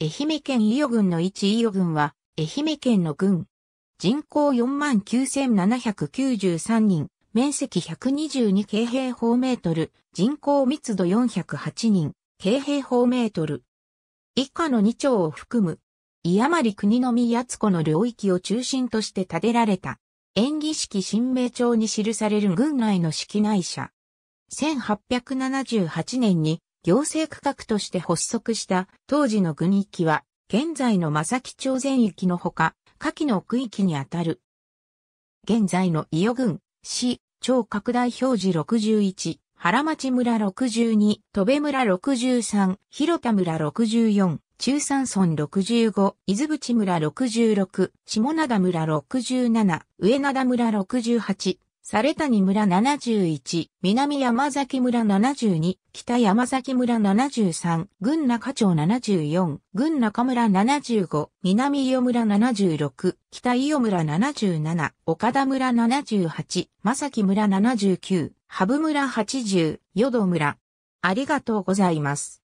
愛媛県伊予郡の一伊予郡は、愛媛県の郡。人口49,793人、面積122京平方メートル、人口密度408人、京平方メートル。以下の2町を含む、伊余国の宮津湖の領域を中心として建てられた、演技式新名帳に記される郡内の式内社。1878年に行政区画として発足した当時の郡域は、現在の正木町全域のほか、下記の区域にあたる。現在の伊予郡、市、町拡大表示61、原町村62、戸部村63、広田村64、中山村65、伊豆淵村66、下灘村67、上灘村68、猿谷たに村71、南山崎村72、北山崎村73、群中町74、群中村75、南伊予村76、北伊予村77、岡田村78、正木村79、羽生村80、淀村。ありがとうございます。